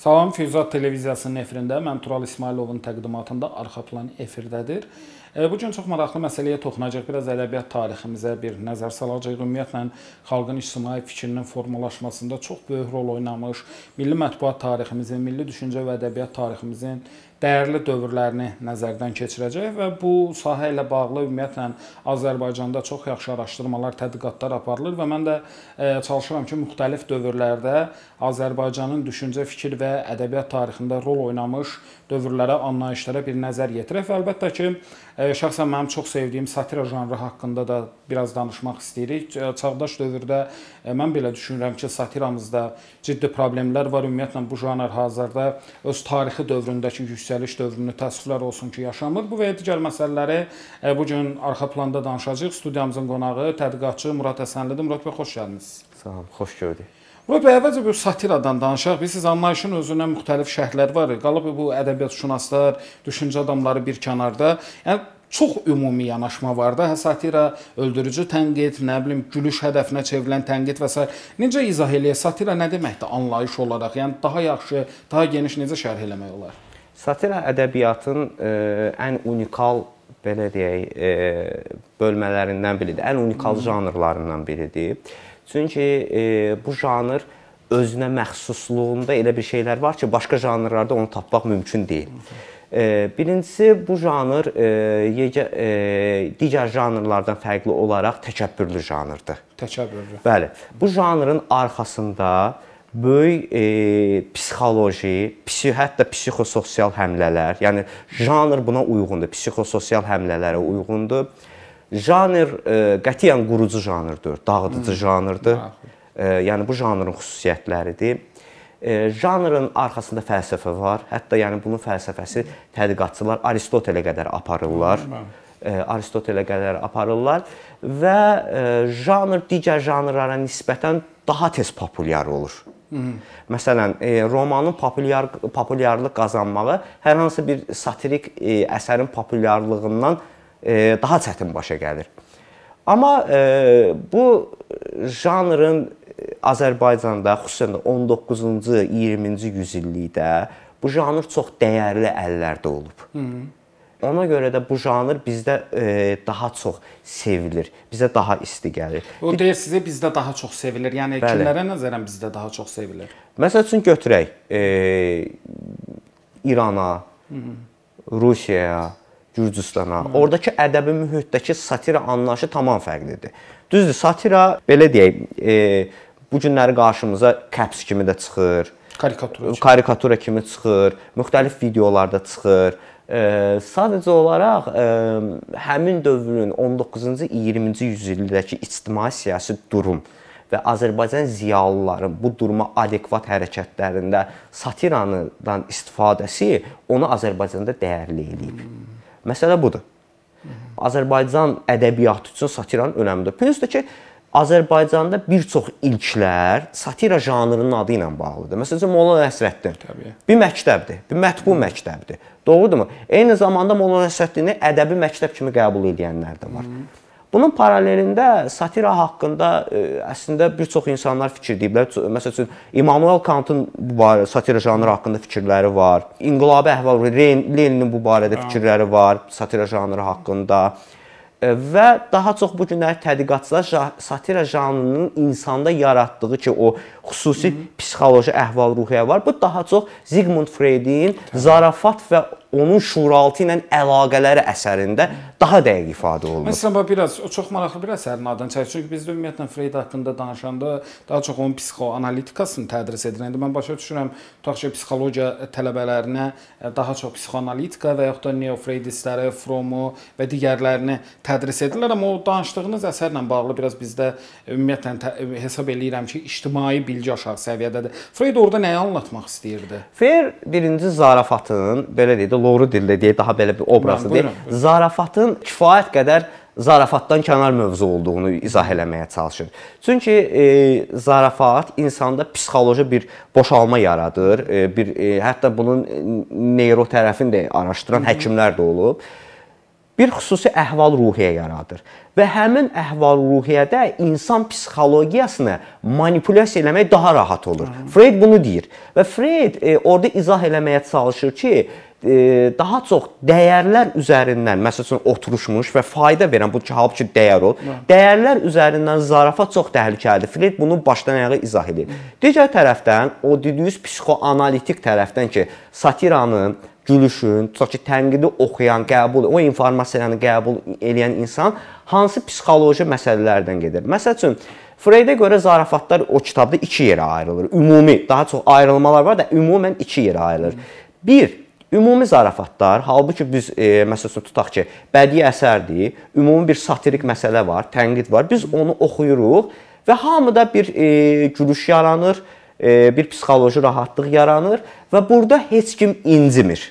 Salam Füyuzat televiziyasının efirində mən Tural İsmayılovun təqdimatında arxa plan efirdədir. Bu gün çox maraqlı məsələyə toxunacaq. Biraz ədəbiyyat tariximizə bir nəzər salacağıq. Ümumiyyətlə xalqın ictimai fikrinin formalaşmasında çox böyük rol oynamış milli mətbuat tariximizin, milli düşüncə və ədəbiyyat tariximizin dəyərli dövrlərini nəzərdən keçirəcək və bu sahə ilə bağlı ümumiyyətlə Azərbaycanda çox yaxşı araşdırmalar, tədqiqatlar aparılır və mən də e, çalışıram ki, müxtəlif dövrlərdə Azərbaycanın düşüncə, fikir və ədəbiyyat tarixində rol oynamış dövrlərə, anlayışlara bir nəzər yetirək və əlbəttə ki, e, Şəxsən mənim çox sevdiyim satira janrı haqqında da biraz danışmaq istəyirik. Çağdaş dövrdə mən belə düşünürəm ki, satiramızda ciddi problemlər var. Ümumiyyətlə bu janr hazırda öz tarixi dövründəki yüksəliş dövrünü təəssüflər olsun ki, yaşamır. Bu və digər məsələləri bu gün arxa planda danışacağıq. Studiyamızın qonağı tədqiqatçı Murad Həsənlidir. Murad bəy, xoş gəlmisiniz. Sağ olun, xoş gördük. Oy bəy, əvvəlcə bu satiradan danışaq. Bilirsiniz, anlayışın özünə müxtəlif şərhlər var. Qalıb bu ədəbiyyatşünaslar, düşüncə adamları bir kənarda. Yəni çox ümumi yanaşma var da. Hə satira öldürücü tənqid, nə bilim, gülüş hədəfinə çevrilən tənqid və s. Necə izah eləyə satira nə deməkdir anlayış olaraq? Yəni daha yaxşı, daha geniş necə şərh eləmək olar? Satira ədəbiyyatın ə, e, ən unikal belə deyək, ə, e, bölmələrindən biridir. Ən unikal janrlarından biridir. Çünki e, bu janr özünə məxsusluğunda elə bir şeylər var ki, başqa janrlarda onu tapmaq mümkün deyil. E, birincisi bu janr e, yecə, e, digər janrlardan fərqli olaraq təkəbbürlü janrdır. Təkəbbürlü. Bəli. Bu janrın arxasında böyük e, psixoloji, psixi, hətta psixososial həmlələr, yəni janr buna uyğundur, psixososial həmlələrə uyğundur. Janr qətiyyən qurucu janrdır, dağıdıcı janrdır. Yəni bu janrın xüsusiyyətləridir. Janrın arkasında fəlsəfə var. Hətta yəni bunun fəlsəfəsi tədqiqatçılar Aristotelə qədər aparırlar. E, Aristotelə qədər aparırlar və e, janr digər janrlara nisbətən daha tez populyar olur. Hı. Mhmm. Məsələn, e, romanın populyar populyarlıq qazanmağı hər hansı bir satirik əsərin populyarlığından E, daha çətin başa gəlir. Amma e, bu janrın e, Azərbaycanda, xüsusən də 19-cu, 20-ci yüzillikdə bu janr çox dəyərli əllərdə olub. Hı -hı. Ona görə də bu janr bizdə e, daha çox sevilir. Bizə daha isti gəlir. O deyir sizə bizdə daha çox sevilir. Yəni Bəli. kimlərə nəzərən bizdə daha çox sevilir? Məsəl üçün götürək e, İrana, Hı -hı. Rusiyaya, Gürcüstana. Hı. Oradakı ədəbi mühitdəki satira anlayışı tamam fərqlidir. Düzdür, satira belə deyək, e, bu günləri qarşımıza kəps kimi də çıxır. Karikatura. Kimi. E, karikatura kimi çıxır, müxtəlif videolarda çıxır. E, sadəcə olaraq e, həmin dövrün 19-cu, 20-ci yüzildəki ictimai siyasi durum və Azərbaycan ziyalıların bu duruma adekvat hərəkətlərində satiranından istifadəsi onu Azərbaycanda dəyərli eləyib. Hmm. Məsələ budur. Azərbaycan ədəbiyyatı üçün satiranın önəmidir. Plus da ki, Azərbaycanda bir çox ilklər satira janrının adı ilə bağlıdır. Məsələn, Molla Nəsrəddin. Təbii. Bir məktəbdir, bir mətbu məktəbdir. Doğrudurmu? Eyni zamanda Molla Nəsrəddini ədəbi məktəb kimi qəbul edənlər də var. Hı. Bunun paralelində satira haqqında ə, e, əslində bir çox insanlar fikir deyiblər. Məsəl üçün İmmanuel Kantın bu barədə satira janrı haqqında fikirləri var. İnqilabi əhval Leninin bu barədə hə. fikirləri var, satira janrı haqqında. E, və daha çox bu günlər tədqiqatçılar satira janrının insanda yaratdığı ki, o xüsusi psixoloji əhval-ruhiyyə var. Bu daha çox Sigmund Freudin hə. zarafat və onun şuuraltı ilə əlaqələri əsərində daha dəqiq ifadə olunur. Məsələn, bax biraz o çox maraqlı bir əsərin adını çəkir. Çünki biz də ümumiyyətlə Freyd haqqında danışanda daha çox onun psixoanalitikasını tədris edirik. İndi mən başa düşürəm, tutaq ki, psixologiya tələbələrinə e, daha çox psixoanalitika və yaxud da neofreydistləri, Fromu və digərlərini tədris edirlər, amma o danışdığınız əsərlə bağlı biraz bizdə ümumiyyətlə e, hesab eləyirəm ki, ictimai bilgi aşağı səviyyədədir. Freyd orada nəyi anlatmaq istəyirdi? Freyd birinci zarafatın belə deyək Loru dildə deyək daha belə bir obrazdır. Buyurun, buyurun. Zarafatın kifayət qədər zarafatdan kənar mövzu olduğunu izah eləməyə çalışır. Çünki e, zarafat insanda psixoloji bir boşalma yaradır. E, bir e, hətta bunun neyro tərəfini də araşdıran həkimlər də olub. Bir xüsusi əhval-ruhiyyə yaradır və həmin əhval-ruhiyyədə insan psixologiyasını manipulyasiya eləmək daha rahat olur. Freud bunu deyir və Freud e, orada izah eləməyə çalışır ki, e, E, daha çox dəyərlər üzərindən, məsəl üçün oturuşmuş və fayda verən bu ki, halbuki dəyər o. Hə. Dəyərlər üzərindən zarafat çox təhlükəlidir. Freud bunu başdan ayağa izah edir. Digər tərəfdən o dediyiniz psixoanalitik tərəfdən ki, satiranın gülüşün, tutaq ki, tənqidi oxuyan, qəbul, o informasiyanı qəbul edən insan hansı psixoloji məsələlərdən gedir? Məsəl üçün Freydə görə zarafatlar o kitabda 2 yerə ayrılır. Ümumi, daha çox ayrılmalar var da ümumən 2 yerə ayrılır. 1 Ümumi zarafatlar, halbuki biz e, məsələn tutaq ki, bədii əsərdir, ümumi bir satirik məsələ var, tənqid var. Biz onu oxuyuruq və hamıda bir e, gülüş yaranır, e, bir psixoloji rahatlıq yaranır və burada heç kim incimir.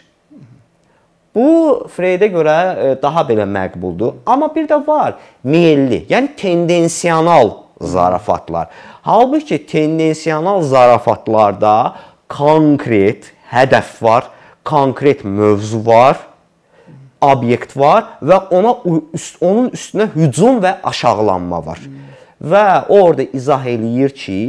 Bu Freydə görə e, daha belə məqbuldur. Amma bir də var meyilli, yəni tendensiyanal zarafatlar. Halbuki tendensiyanal zarafatlarda konkret hədəf var konkret mövzu var, obyekt var və ona üst, onun üstünə hücum və aşağılanma var. Və orada izah eləyir ki,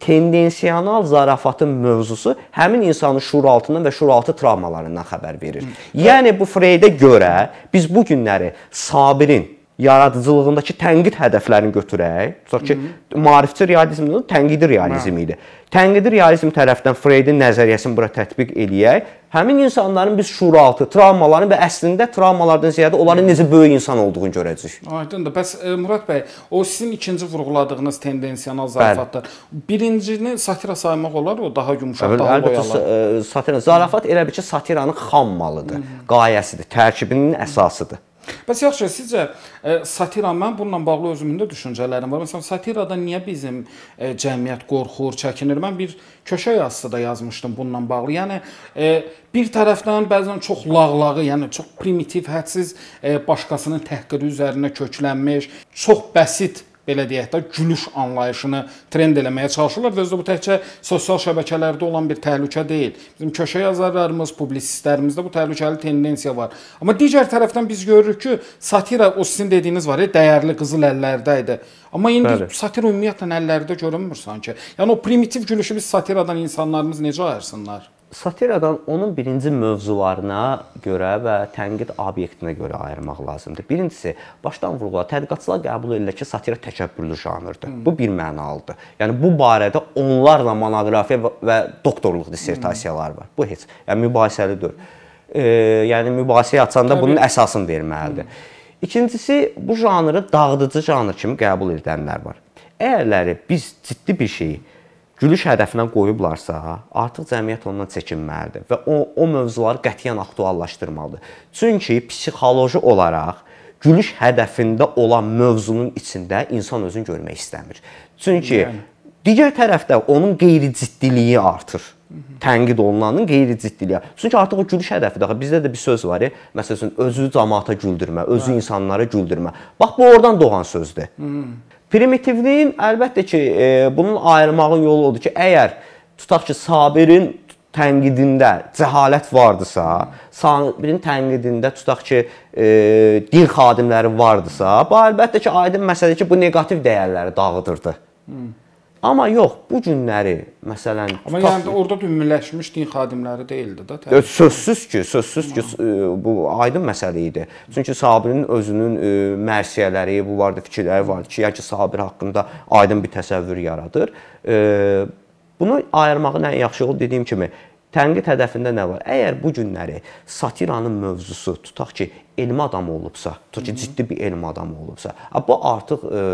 tendensiyanal zarafatın mövzusu həmin insanın şuuraltından və şuuraltı travmalarından xəbər verir. Hı. Yəni bu Freydə görə biz bu günləri Sabirin yaradıcılığındakı tənqid hədəflərini götürək. Tutaq ki, maarifçi realizm nə? Tənqidi realizm hə. idi. Tənqidi realizm tərəfdən Freydin nəzəriyyəsini bura tətbiq eləyək. Həmin insanların biz şuuraltı travmalarını və əslində travmalardan ziyadə onların necə böyük insan olduğunu görəcəyik. Aydındır. Bəs e, Murad bəy, o sizin ikinci vurğuladığınız tendensiyanal zarafatdır. Birincini satira saymaq olar, o daha yumşaq, Bəli, daha loyal. E, satira zarafat elə bil ki, satiranın xammalıdır, qayəsidir, tərkibinin əsasıdır. Bəs yaxşı, sizcə e, satira mən bununla bağlı özümündə düşüncələrim var. Məsələn, satirada niyə bizim e, cəmiyyət qorxur, çəkinir? Mən bir köşə yazısı da yazmışdım bununla bağlı. Yəni e, bir tərəfdən bəzən çox lağlağı, yəni çox primitiv, hədsiz e, başqasının təhqiri üzərinə köklənmiş, çox bəsit belə deyək də, gülüş anlayışını trend eləməyə çalışırlar və özü bu təkcə sosial şəbəkələrdə olan bir təhlükə deyil. Bizim köşə yazarlarımız, publisistlərimizdə bu təhlükəli tendensiya var. Amma digər tərəfdən biz görürük ki, satira o sizin dediyiniz var, ya, dəyərli qızıl əllərdə idi. Amma indi Bəli. satira ümumiyyətlə əllərdə görünmür sanki. Yəni o primitiv gülüşü biz satiradan insanlarımız necə ayırsınlar? Satiradan onun birinci mövzularına görə və tənqid obyektinə görə ayırmaq lazımdır. Birincisi, başdan vurğula tədqiqatçılar qəbul edirlər ki, satira təkəbbürlü janrdır. Hmm. Bu bir mənalıdır. Yəni bu barədə onlarla monoqrafiya və doktorluq dissertasiyaları var. Bu heç yəni mübahisəlidir. E, yəni mübahisəyə açanda Təbii. bunun əsasını verməlidir. Hmm. İkincisi, bu janrı dağıdıcı janr kimi qəbul edənlər var. Əgərləri biz ciddi bir şeyi gülüş hədəfinə qoyublarsa, artıq cəmiyyət ondan çəkinməlidir və o o mövzuları qətiyyən aktuallaşdırmalıdır. Çünki psixoloji olaraq gülüş hədəfində olan mövzunun içində insan özünü görmək istəmir. Çünki yəni. digər tərəfdə onun qeyri-ciddiliyi artır. Tənqid olunanın qeyri-ciddiliyi. Çünki artıq o gülüş hədəfidir. Bizdə də bir söz var, ya, məsələn, özünü cəmaata güldürmə, özü Hı. Hə. insanlara güldürmə. Bax bu oradan doğan sözdür. Hı. Hmm. Primitivliyin əlbəttə ki, e, bunun ayırmağın yolu odur ki, əgər tutaq ki, Sabirin tənqidində cəhalət vardısa, Sabirin tənqidində tutaq ki, e, din xadimləri vardısa, bu əlbəttə ki, aydın məsələdir ki, bu neqativ dəyərləri dağıdırdı. Hmm. Amma yox, bu günləri məsələn Amma tutaq, yəni orada ümumiləşmiş din xadimləri deyildi də təbii. Sözsüz ki, sözsüz ki, e, bu aydın məsələ idi. Çünki Sabirin özünün e, mərsiyələri, bu vardı, fikirləri vardı ki, yəni ki, Sabir haqqında aydın bir təsəvvür yaradır. E, bunu ayırmağın ən yaxşı yolu dediyim kimi Tənqid hədəfində nə var? Əgər bu günləri satiranın mövzusu tutaq ki, elm adamı olubsa, tutaq ki, ciddi bir elm adamı olubsa, bu artıq ə,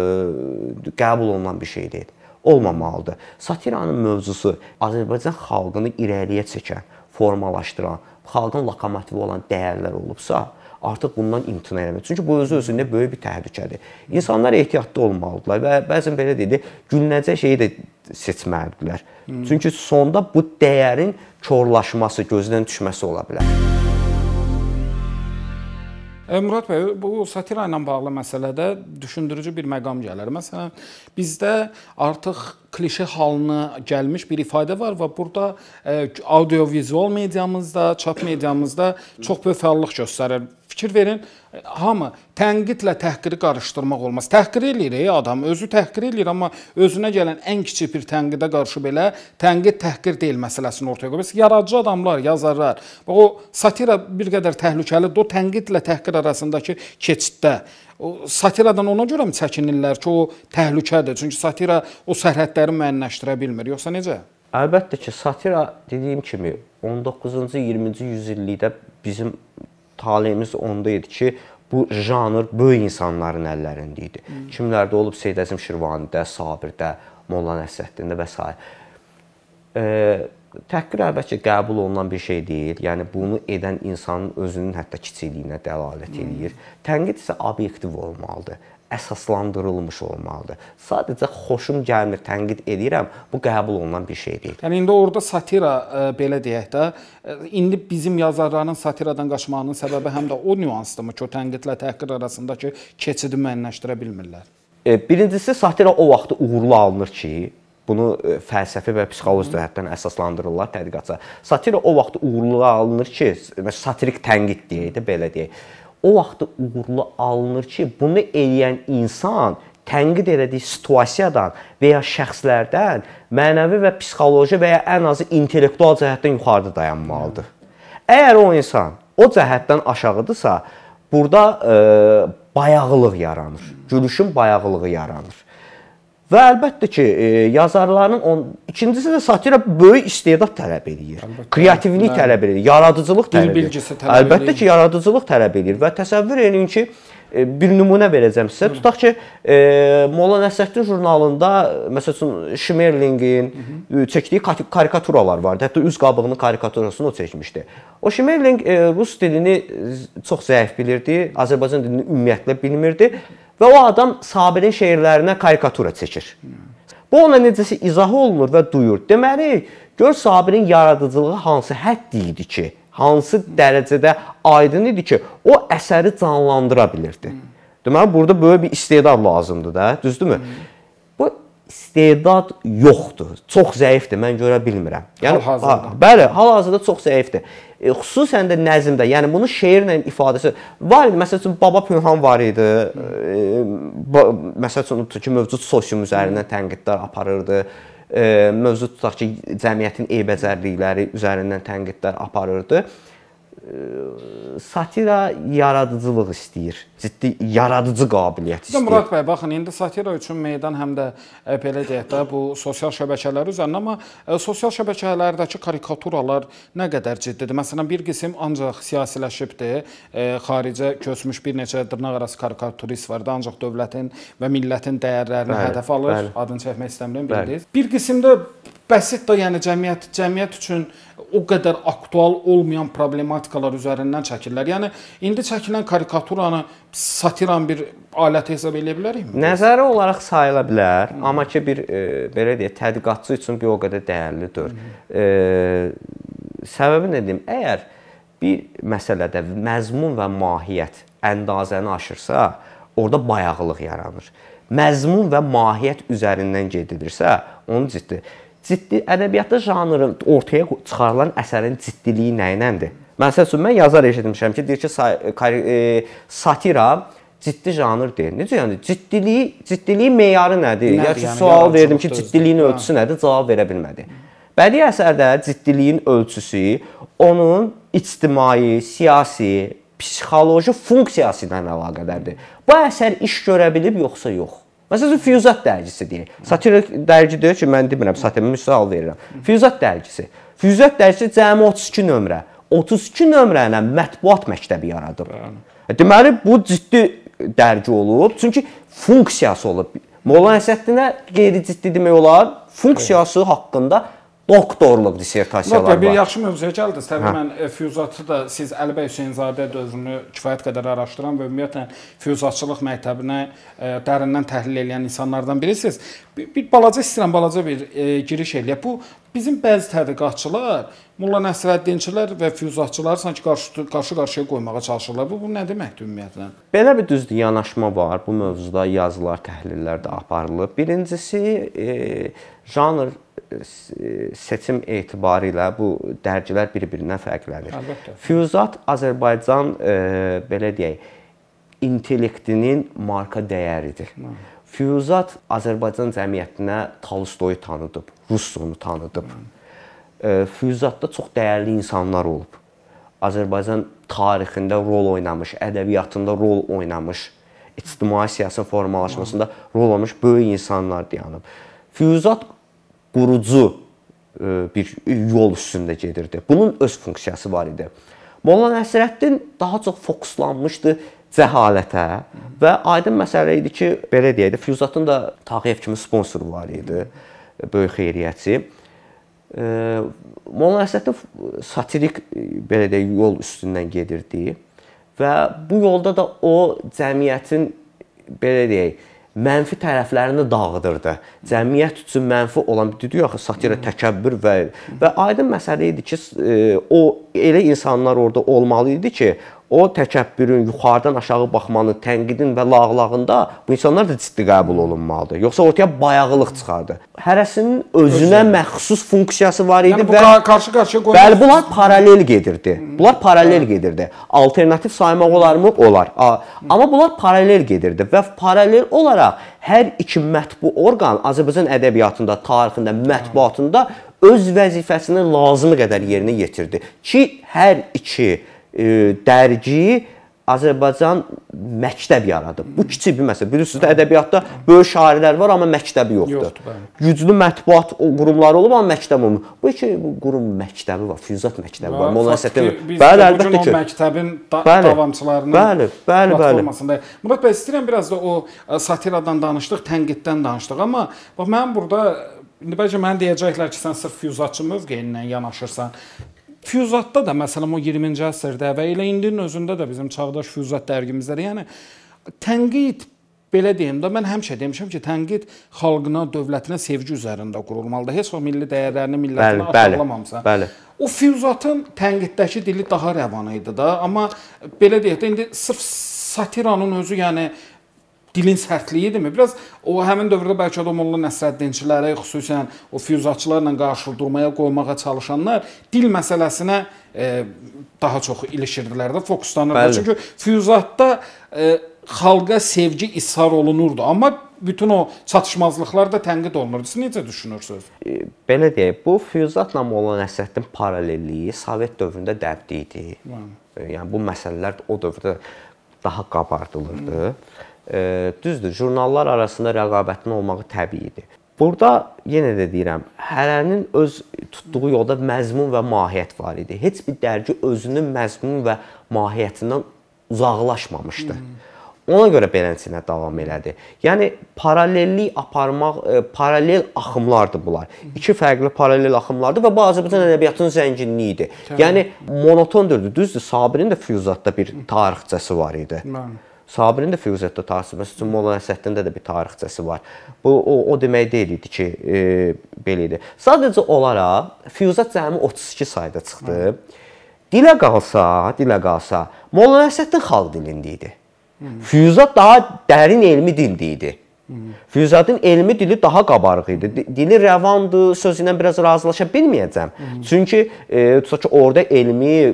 qəbul olunan bir şey deyil olmamalıdır. Satiranın mövzusu Azərbaycan xalqını irəliyə çəkən, formalaşdıran, xalqın lokomotivi olan dəyərlər olubsa, artıq bundan imtina eləmək. Çünki bu özü özündə böyük bir təhlükədir. İnsanlar ehtiyatlı olmalıdırlar və bəzən belə deyildi, gülünəcək şeyi də seçməlidirlər. Hmm. Çünki sonda bu dəyərin korlaşması, gözdən düşməsi ola bilər. Murad bəy, bu satira ilə bağlı məsələdə düşündürücü bir məqam gəlir. Məsələn, bizdə artıq klişe halına gəlmiş bir ifadə var və burada audiovizual mediamızda, çap mediamızda çox böyük fəallıq göstərir fikir verin. Hamı tənqidlə təhqiri qarışdırmaq olmaz. Təhqir eləyir ey adam, özü təhqir eləyir, amma özünə gələn ən kiçik bir tənqidə qarşı belə tənqid təhqir deyil məsələsini ortaya qoyur. Biz yaradıcı adamlar, yazarlar. Bax o satira bir qədər təhlükəlidir. O tənqidlə təhqir arasındakı keçiddə o satiradan ona görə mi çəkinirlər ki, o təhlükədir? Çünki satira o sərhədləri müəyyənləşdirə bilmir. Yoxsa necə? Əlbəttə ki, satira dediyim kimi 19-cu, 20-ci yüzillikdə bizim taleyimiz onda idi ki, bu janr böyük insanların əllərində idi. Hmm. Kimlərdə olub Seyid Əzim Şirvanidə, Sabirdə, Molla Nəsrəddində və s. E, təhqir əlbəttə qəbul olunan bir şey deyil. Yəni bunu edən insanın özünün hətta kiçiliyinə dəlalət hmm. eləyir. Hmm. Tənqid isə obyektiv olmalıdır əsaslandırılmış olmalıdır. Sadəcə xoşum gəlmir, tənqid edirəm, bu qəbul olunan bir şey deyil. Yəni indi orada satira e, belə deyək də, e, indi bizim yazarların satiradan qaçmağının səbəbi həm də o nüansdırmı ki, o tənqidlə təhqir arasındakı keçidi müəyyənləşdirə bilmirlər. E, birincisi satira o vaxt uğurlu alınır ki, Bunu fəlsəfi və psixoloji cəhətdən əsaslandırırlar tədqiqatçılar. Satira o vaxt uğurluğa alınır ki, satirik tənqid deyək də belə deyək o vaxtı uğurlu alınır ki, bunu eləyən insan tənqid elədiyi situasiyadan və ya şəxslərdən mənəvi və psixoloji və ya ən azı intellektual cəhətdən yuxarıda dayanmalıdır. Əgər o insan o cəhətdən aşağıdırsa, burada e, bayağılıq yaranır. Gülüşün bayağılığı yaranır. Və əlbəttə ki, e, yazarların on, ikincisi də satira böyük istedad tələb eləyir. Əlbəttə, Kreativlik hə. tələb eləyir, yaradıcılıq tələb eləyir. Dil bilgisi tələb eləyir. Əlbəttə ki, yaradıcılıq tələb eləyir və təsəvvür eləyin ki, e, bir nümunə verəcəm sizə. Hı. Tutaq ki, e, Molla Nəsrəddin jurnalında məsəl üçün Şmerlingin e, çəkdiyi karikaturalar vardı. Hətta üz qabığının karikaturasını o çəkmişdi. O Şmerling e, rus dilini çox zəif bilirdi, Azərbaycan dilini ümumiyyətlə bilmirdi. Hı və o adam Sabirin şeirlərinə karikatura çəkir. Bu ona necəsi izah olunur və duyur. Deməli, gör Sabirin yaradıcılığı hansı hədd idi ki, hansı dərəcədə aydın idi ki, o əsəri canlandıra bilirdi. Deməli, burada böyük bir istedad lazımdır da, düzdürmü? Bu istedad yoxdur. Çox zəifdir, mən görə bilmirəm. Yəni hal-hazırda. Ha, bəli, hal-hazırda çox zəifdir. E, xüsusən də nəzmdə, yəni bunu şeirlə ifadəsi var idi. Məsəl üçün Baba Pünhan var idi. E, ba, məsəl üçün ki, mövcud sosium üzərindən tənqidlər aparırdı. E, mövcud tutaq ki, cəmiyyətin eybəcərlikləri üzərindən tənqidlər aparırdı. E, satira yaradıcılıq istəyir. Ciddi yaradıcı qabiliyyət istəyir. Murad bəy, baxın, indi satira üçün meydan həm də e, belə deyək də bu sosial şəbəkələr üzərində, amma e, sosial şəbəkələrdəki karikaturalar nə qədər ciddidir? Məsələn, bir qism ancaq siyasiləşibdi. E, xaricə köçmüş bir neçə dırnaq arası karikaturist var da, ancaq dövlətin və millətin dəyərlərini bəli, hədəf alır. Bəli. Adını çəkmək istəmirəm, bildiniz. Bir qismdə Bəsit də yəni cəmiyyət cəmiyyət üçün o qədər aktual olmayan problematikalar üzərindən çəkirlər. Yəni indi çəkilən karikaturanı satiran bir alət hesab eləyə bilərikmi? Nəzəri olaraq sayıla bilər, Hı. amma ki bir e, belə deyə tədqiqatçı üçün bir o qədər dəyərlidir. Hı. E, səbəbi nə deyim? Əgər bir məsələdə məzmun və mahiyyət əndazəni aşırsa, orada bayağılıq yaranır. Məzmun və mahiyyət üzərindən gedilirsə, onu ciddi ciddi ədəbiyyatda janrın ortaya çıxarılan əsərin ciddiliyi nə iləndir? Məsəl üçün mən yazar eşitmişəm ki, deyir ki, e, satira ciddi janr deyir. Necə yəni ciddiliyi, ciddiliyin meyarı nədir? Nədir? Ya ki, yəni, sual verdim ki, ciddiliyin ölçüsü hə. nədir? Cavab verə bilmədi. Bədii əsərdə ciddiliyin ölçüsü onun ictimai, siyasi, psixoloji funksiyası ilə əlaqədardır. Bu əsər iş görə bilib yoxsa yox? Məsələn, Füyuzat dərgisi deyir. Satirik dərgi deyir ki, mən demirəm, satirimi misal verirəm. Füyuzat dərgisi. Füyuzat dərgisi cəmi 32 nömrə. 32 nömrə ilə mətbuat məktəbi yaradıb. Deməli, bu ciddi dərgi olub, çünki funksiyası olub. Molla Nəsrəddinə qeyri-ciddi demək olar, funksiyası haqqında doktorluq dissertasiyaları var. Bir yaxşı mövzuya gəldiniz. Təbii hə. mən e, füyuzatı da siz Əlbəy Hüseynzadə dövrünü kifayət qədər araşdıran və ümumiyyətlə füyuzatçılıq məktəbinə e, dərindən təhlil edən insanlardan birisiniz. Bir, bir balaca istəyirəm balaca bir e, giriş eləyək. Bu Bizim bəzi tədqiqatçılar Molla Nəsrəddinçilər və Füyuzatçıları sanki qarşı qarşı-qarşıya qoymağa çalışırlar. Bu, bu nə deməkdir ümumiyyətlə? Belə bir düzdür yanaşma var. Bu mövzuda yazılar, təhlillər də aparılıb. Birincisi, e, janr e, seçim etibarı ilə bu dərgilər bir-birindən fərqlənir. Əlbəttə. Füyuzat Azərbaycan e, belə deyək, intellektinin marka dəyəridir. Hı. Füyuzat Azərbaycan cəmiyyətinə Tolstoyu tanıdıb, Russonu tanıdıb. E, Füyuzatda çox dəyərli insanlar olub. Azərbaycan tarixində rol oynamış, ədəbiyyatında rol oynamış, ictimai siyasətin formalaşmasında rol oynamış böyük insanlar dayanıb. Füyuzat qurucu e, bir yol üstündə gedirdi. Bunun öz funksiyası var idi. Molla Nəsrəddin daha çox fokuslanmışdı cəhalətə və aydın məsələ idi ki, belə deyək də Füyuzatın da Tağıyev kimi sponsoru var idi, böyük xeyriyyəçi. Molla Əsədov satirik belə deyək yol üstündən gedirdi və bu yolda da o cəmiyyətin belə deyək mənfi tərəflərini dağıdırdı. Cəmiyyət üçün mənfi olan düdük axı satira təkəbbür və və aydın məsələ idi ki, o elə insanlar orada olmalı idi ki, o təkəbbürün, yuxarıdan aşağı baxmanın, tənqidin və lağlağında bu insanlar da ciddi qəbul olunmalıdır. Yoxsa ortaya bayağılıq çıxardı. Hərəsinin özünə Özü. məxsus funksiyası var idi yəni, və qarşı-qarşıya qoyulur. Bəli, bunlar paralel gedirdi. Bunlar paralel gedirdi. Alternativ saymaq olarmı? Olar. Amma bunlar paralel gedirdi və paralel olaraq hər iki mətbu orqan Azərbaycan ədəbiyyatında, tarixində, mətbuatında öz vəzifəsini lazımi qədər yerinə yetirdi ki, hər iki E, dərgi Azərbaycan məktəb yaradıb. Bu kiçik bir məsələ. Bilirsiniz də ədəbiyyatda böyük şairlər var, amma məktəbi yoxdur. yoxdur Güclü mətbuat qurumları olub, amma məktəb olmur. Bu iki qurum məktəbi var, Füyuzat məktəbi var, Molla Əsədov. Bəli, əlbəttə ki. Məktəbin da bəli, davamçılarının bəli, bəli, platformasında. Murad bəy, istəyirəm biraz da o satiradan danışdıq, tənqiddən danışdıq, amma bax mən burada İndi bəlkə mənə deyəcəklər ki, sən sırf füyuzatçı mövqeyindən yanaşırsan. Füyuzatda da məsələn o 20-ci əsrdə və elə indinin özündə də bizim çağdaş füyuzat dərgimizdə, yəni tənqid belə deyim də mən həmişə demişəm ki, tənqid xalqına, dövlətinə sevgi üzərində qurulmalıdır. Heç o milli dəyərlərini, millətini aşağılamamısan. Bəli. O Füyuzatın tənqiddəki dili daha rəvan idi da, amma belə deyək də indi sırf satiranın özü, yəni dilin sərtliyidirmi? Biraz o həmin dövrdə bəlkə də Molla Nəsrəddinçiləri, xüsusən o füyuzatçılarla qarşı durmaya qoymağa çalışanlar dil məsələsinə e, daha çox ilişirdilər də, fokuslanırdılar. Çünki füyuzatda e, xalqa sevgi ishar olunurdu, amma bütün o çatışmazlıqlar da tənqid olunurdu. Siz necə düşünürsüz? E, belə deyək, bu füyuzatla Molla Nəsrəddin paralelliyi Sovet dövründə dəbdi idi. E, yəni bu məsələlər o dövrdə daha qabardılırdı. Hı. E, düzdür, jurnallar arasında rəqabətin olması təbiidir. Burada yenə də deyirəm, hərənin öz tutduğu yolda məzmun və mahiyyət var idi. Heç bir dərgi özünün məzmun və mahiyyətindən uzaqlaşmamışdı. Ona görə beləsinə davam elədi. Yəni paralellik aparmaq, e, paralel axımlardı bunlar. İki fərqli paralel axımlardı və bu Azərbaycan ədəbiyyatının zənginliyi idi. Yəni monotondurdu. Düzdür, Sabirin də Füyuzatda bir tarixçəsi var idi. Mən. Sabirin də Füyuzətdə tarixçısı üçün Molla Nəsrəddində də bir tarixçəsi var. Bu o, o demək deyil idi ki, e, belə idi. Sadəcə olaraq Füyuzət cəmi 32 sayda çıxdı. Hı. Dilə qalsa, dilə qalsa Molla Nəsrəddin xalq dilində idi. Hı. Füyuzət daha dərin elmi dildi idi. Füyuzatın elmi dili daha qabarıq idi. Dili rəvandır, sözlə biraz razılaşa bilməyəcəm. Hı -hı. Çünki e, tutaq ki, orada elmi, e,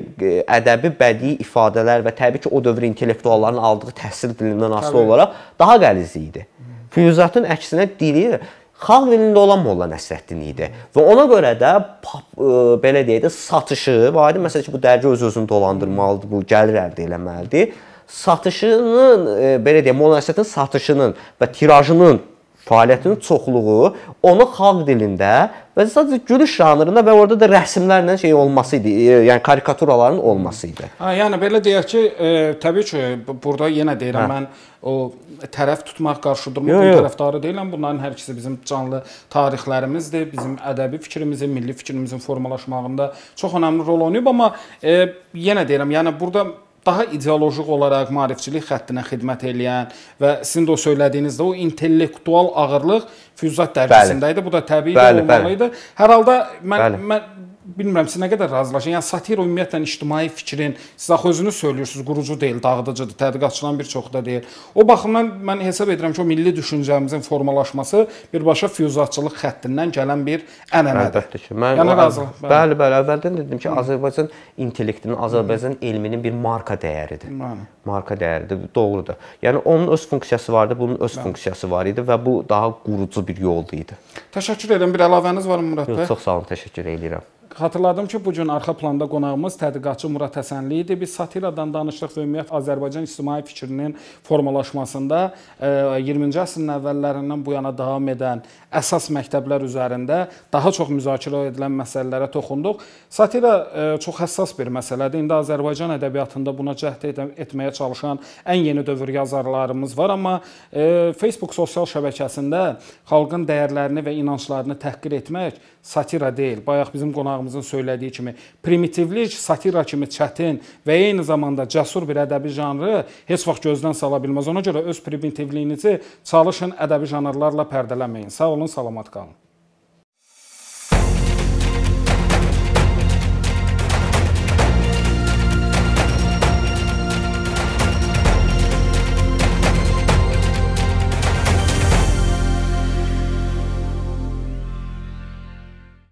ədəbi, bədii ifadələr və təbii ki, o dövr intellektuallarının aldığı təhsil dilindən asılı təbii. olaraq daha qəliz idi. Füyuzatın əksinə dili xalq dilində olan Molla Nəsrəddin idi və ona görə də pap, e, belə deyək də satışı, vadi məsəl ki, bu dərgi öz-özünü dolandırmalıdır, bu gəlir əldə etməlidir satışının, e, belə deyim, monoassetin satışının və tirajının fəaliyyətinin çoxluğu onu xalq dilində və sadəcə gülüş janrında və orada da rəsmlərlə şey olması idi, e, yəni karikaturaların olması idi. Ha, yəni belə deyək ki, e, təbii ki, burada yenə deyirəm hə. mən o tərəf tutmaq, qarşı durmaq yo, yo. tərəfdarı deyiləm. Bunların hər ikisi bizim canlı tarixlərimizdir, bizim ədəbi fikrimizin, milli fikrimizin formalaşmağında çox önəmli rol oynayıb, amma e, yenə deyirəm, yəni burada daha ideoloji olaraq maarifçilik xəttinə xidmət eləyən və sizin də o söylədiyinizdə o intellektual ağırlıq Füzat dərgisində idi. Bu da təbii bəli, olmalı idi. Hər halda mən, bəli. mən bilmirəmsə nə qədər razılaşın. Yəni satira ümumiyyətlə ictimai fikrin siz axı özünüz söyləyirsiz, qurucu deyil, dağıdıcıdır, tədqiqatçıların bir çoxu da deyil. O baxımdan mən hesab edirəm ki, o milli düşüncəmizin formalaşması birbaşa füyuzatçılıq xəttindən gələn bir ənənədir. Əlbəttə ki. Mən yəni, razı, bəli. bəli, bəli, əvvəldən dedim ki, Azərbaycan intellektinin, Azərbaycan Hı. elminin bir marka dəyəridir. Bəli. Marka dəyəridir, doğrudur. Yəni onun öz funksiyası vardı, bunun öz bəli. funksiyası var idi və bu daha qurucu bir yoldu idi. Təşəkkür edirəm. Bir əlavəniz varmı Murad bəy? Çox sağ olun, təşəkkür edirəm. Xatırladım ki, bu gün arxa planda qonağımız tədqiqatçı Murad Həsənli idi. Biz satiradan danışdıq və ümumiyyətlə Azərbaycan ictimai fikrinin formalaşmasında e, 20-ci əsrin əvvəllərindən bu yana davam edən əsas məktəblər üzərində daha çox müzakirə edilən məsələlərə toxunduq. Satira e, çox həssas bir məsələdir. İndi Azərbaycan ədəbiyyatında buna cəhd etməyə çalışan ən yeni dövr yazarlarımız var, amma e, Facebook sosial şəbəkəsində xalqın dəyərlərini və inanclarını təhqir etmək satira deyil. Bayaq bizim qonağımız qonağımızın söylədiyi kimi primitivlik satira kimi çətin və eyni zamanda cəsur bir ədəbi janrı heç vaxt gözdən sala bilməz. Ona görə öz primitivliyinizi çalışın ədəbi janrlarla pərdələməyin. Sağ olun, salamat qalın.